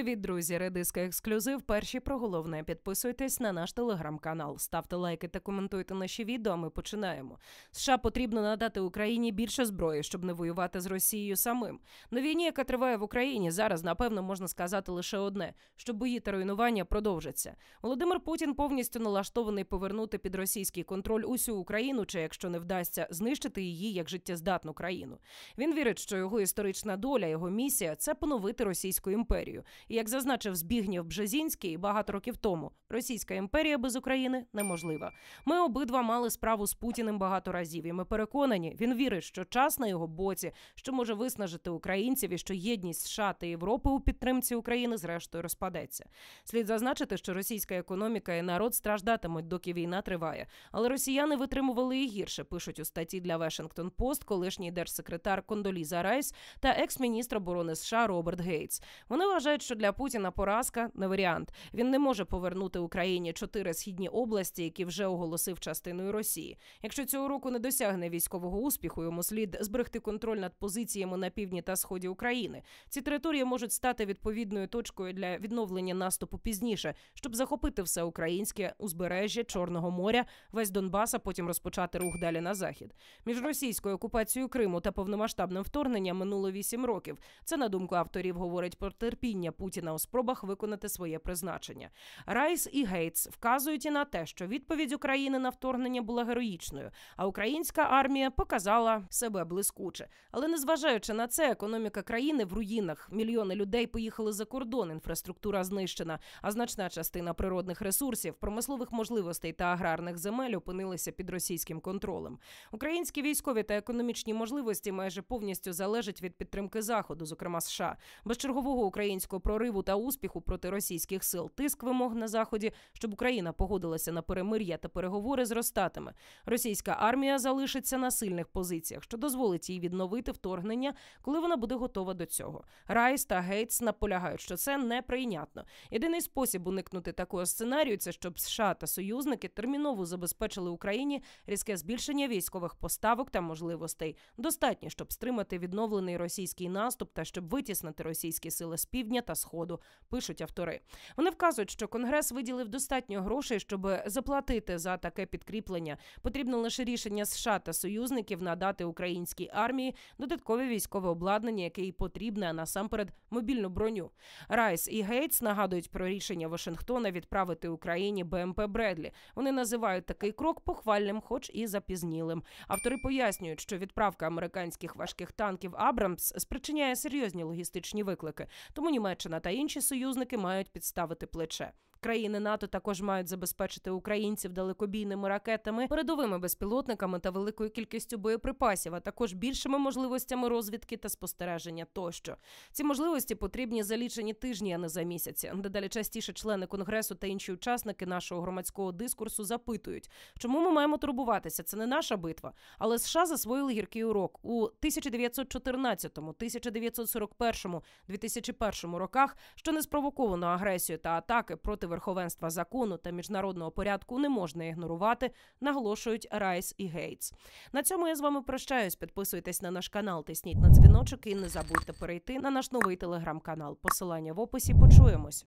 Привіт, друзі! Редиска ексклюзив. Перші про головне підписуйтесь на наш телеграм-канал, ставте лайки та коментуйте наші відео. Ми починаємо. США потрібно надати Україні більше зброї, щоб не воювати з Росією самим. На війні, яка триває в Україні, зараз напевно можна сказати лише одне: що бої та руйнування продовжаться. Володимир Путін повністю налаштований повернути під російський контроль усю Україну, чи якщо не вдасться знищити її як життєздатну країну. Він вірить, що його історична доля, його місія це поновити російську імперію. І як зазначив Збігнєв Бжезінський багато років тому, Російська імперія без України неможлива. Ми обидва мали справу з Путіним багато разів, і ми переконані, він вірить, що час на його боці, що може виснажити українців і що єдність США та Європи у підтримці України зрештою розпадеться. Слід зазначити, що російська економіка і народ страждатимуть, доки війна триває. Але росіяни витримували і гірше. Пишуть у статті для Вашингтон Пост, колишній держсекретар Кондоліза Райс та екс-міністр оборони США Роберт Гейтс. Вони вважають, що для Путіна поразка не варіант. Він не може повернути Україні чотири східні області, які вже оголосив частиною Росії. Якщо цього року не досягне військового успіху, йому слід зберегти контроль над позиціями на півдні та сході України. Ці території можуть стати відповідною точкою для відновлення наступу пізніше, щоб захопити все українське узбережжя Чорного моря, весь Донбас, а потім розпочати рух далі на захід. Між російською окупацією Криму та повномасштабним вторгненням минуло вісім років. Це на думку авторів говорить про терпіння Путіна у спробах виконати своє призначення. Райс і Гейтс вказують і на те, що відповідь України на вторгнення була героїчною, а українська армія показала себе блискуче. Але незважаючи на це, економіка країни в руїнах. Мільйони людей поїхали за кордон. Інфраструктура знищена, а значна частина природних ресурсів, промислових можливостей та аграрних земель опинилися під російським контролем. Українські військові та економічні можливості майже повністю залежать від підтримки заходу, зокрема США, без чергового українського прориву та успіху проти російських сил тиск вимог на заході, щоб Україна погодилася на перемир'я та переговори зростатиме. Російська армія залишиться на сильних позиціях, що дозволить їй відновити вторгнення, коли вона буде готова до цього. Райс та Гейтс наполягають, що це неприйнятно. Єдиний спосіб уникнути такого сценарію це щоб США та союзники терміново забезпечили Україні різке збільшення військових поставок та можливостей. Достатньо, щоб стримати відновлений російський наступ та щоб витіснити російські сили з півдня та сходу. Пишуть автори. Вони вказують, що конгрес виділив достатньо грошей, щоб заплатити за таке підкріплення. Потрібно лише рішення США та союзників надати українській армії додаткове військове обладнання, яке їй потрібне а насамперед мобільну броню. Райс і Гейтс нагадують про рішення Вашингтона відправити Україні БМП Бредлі. Вони називають такий крок похвальним, хоч і запізнілим. Автори пояснюють, що відправка американських важких танків Абрамс спричиняє серйозні логістичні виклики, тому Німеччина. Німеччина та інші союзники мають підставити плече. Країни НАТО також мають забезпечити українців далекобійними ракетами, передовими безпілотниками та великою кількістю боєприпасів, а також більшими можливостями розвідки та спостереження. Тощо ці можливості потрібні за лічені тижні, а не за місяці. Дедалі частіше члени конгресу та інші учасники нашого громадського дискурсу запитують, чому ми маємо турбуватися. Це не наша битва, але США засвоїли гіркий урок у 1914, 1941, 2001 роках, що не спровоковано агресію та атаки проти верховенства закону та міжнародного порядку не можна ігнорувати, наголошують Райс і Гейтс. На цьому я з вами прощаюсь. Підписуйтесь на наш канал, тисніть на дзвіночок і не забудьте перейти на наш новий телеграм-канал. Посилання в описі почуємось.